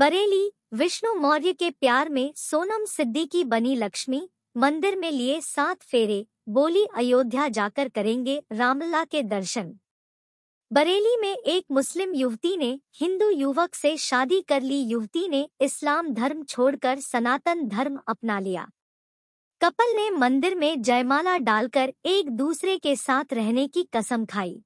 बरेली विष्णु मौर्य के प्यार में सोनम सिद्दीकी बनी लक्ष्मी मंदिर में लिए सात फेरे बोली अयोध्या जाकर करेंगे रामलला के दर्शन बरेली में एक मुस्लिम युवती ने हिंदू युवक से शादी कर ली युवती ने इस्लाम धर्म छोड़कर सनातन धर्म अपना लिया कपल ने मंदिर में जयमाला डालकर एक दूसरे के साथ रहने की कसम खाई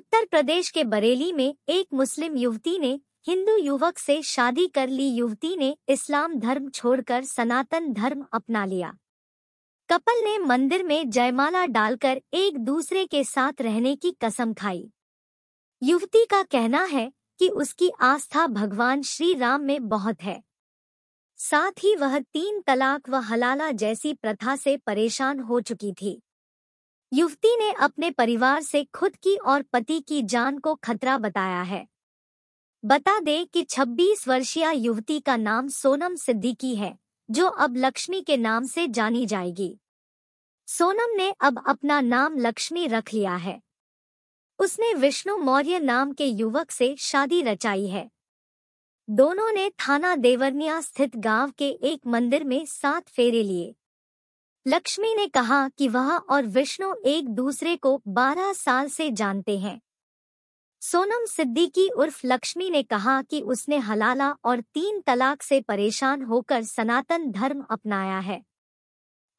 उत्तर प्रदेश के बरेली में एक मुस्लिम युवती ने हिंदू युवक से शादी कर ली युवती ने इस्लाम धर्म छोड़कर सनातन धर्म अपना लिया कपल ने मंदिर में जयमाला डालकर एक दूसरे के साथ रहने की कसम खाई युवती का कहना है कि उसकी आस्था भगवान श्री राम में बहुत है साथ ही वह तीन तलाक व हलाला जैसी प्रथा से परेशान हो चुकी थी युवती ने अपने परिवार से खुद की और पति की जान को खतरा बताया है बता दें कि 26 वर्षीय युवती का नाम सोनम सिद्दीकी है जो अब लक्ष्मी के नाम से जानी जाएगी सोनम ने अब अपना नाम लक्ष्मी रख लिया है उसने विष्णु मौर्य नाम के युवक से शादी रचाई है दोनों ने थाना देवरनिया स्थित गांव के एक मंदिर में सात फेरे लिए लक्ष्मी ने कहा कि वह और विष्णु एक दूसरे को 12 साल से जानते हैं सोनम सिद्दीकी उर्फ लक्ष्मी ने कहा कि उसने हलाला और तीन तलाक से परेशान होकर सनातन धर्म अपनाया है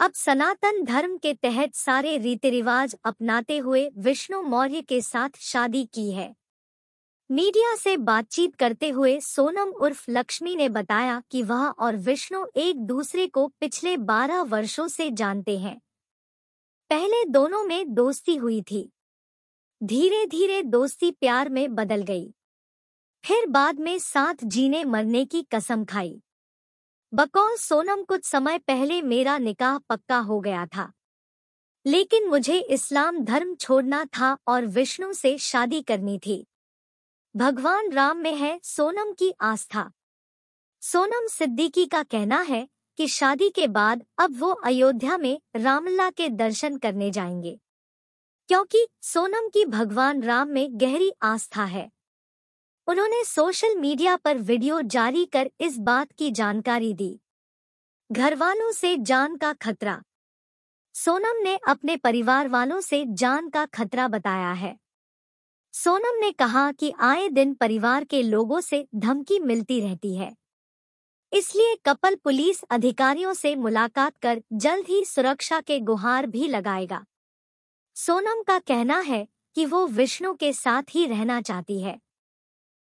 अब सनातन धर्म के तहत सारे रीति रिवाज अपनाते हुए विष्णु मौर्य के साथ शादी की है मीडिया से बातचीत करते हुए सोनम उर्फ लक्ष्मी ने बताया कि वह और विष्णु एक दूसरे को पिछले बारह वर्षों से जानते हैं पहले दोनों में दोस्ती हुई थी धीरे धीरे दोस्ती प्यार में बदल गई फिर बाद में साथ जीने मरने की कसम खाई बकौल सोनम कुछ समय पहले मेरा निकाह पक्का हो गया था लेकिन मुझे इस्लाम धर्म छोड़ना था और विष्णु से शादी करनी थी भगवान राम में है सोनम की आस्था सोनम सिद्दीकी का कहना है कि शादी के बाद अब वो अयोध्या में रामला के दर्शन करने जाएंगे क्योंकि सोनम की भगवान राम में गहरी आस्था है उन्होंने सोशल मीडिया पर वीडियो जारी कर इस बात की जानकारी दी घर वालों से जान का खतरा सोनम ने अपने परिवार वालों से जान का खतरा बताया है सोनम ने कहा कि आए दिन परिवार के लोगों से धमकी मिलती रहती है इसलिए कपल पुलिस अधिकारियों से मुलाकात कर जल्द ही सुरक्षा के गुहार भी लगाएगा सोनम का कहना है कि वो विष्णु के साथ ही रहना चाहती है